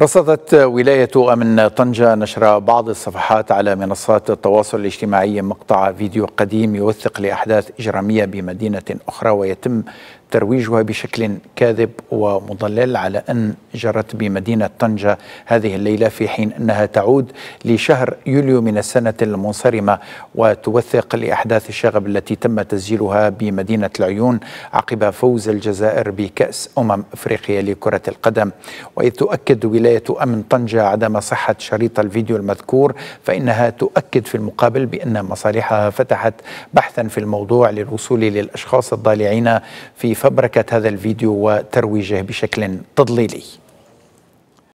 رصدت ولاية أمن طنجة نشر بعض الصفحات على منصات التواصل الاجتماعي مقطع فيديو قديم يوثق لأحداث إجرامية بمدينة أخرى ويتم ترويجها بشكل كاذب ومضلل على أن جرت بمدينة طنجة هذه الليلة في حين أنها تعود لشهر يوليو من السنة المنصرمة وتوثق لأحداث الشغب التي تم تسجيلها بمدينة العيون عقب فوز الجزائر بكأس أمم أفريقيا لكرة القدم وإذ تؤكد ولاية أمن طنجة عدم صحة شريط الفيديو المذكور فإنها تؤكد في المقابل بأن مصالحها فتحت بحثا في الموضوع للوصول للأشخاص الضالعين في فبركة هذا الفيديو وترويجه بشكل تضليلي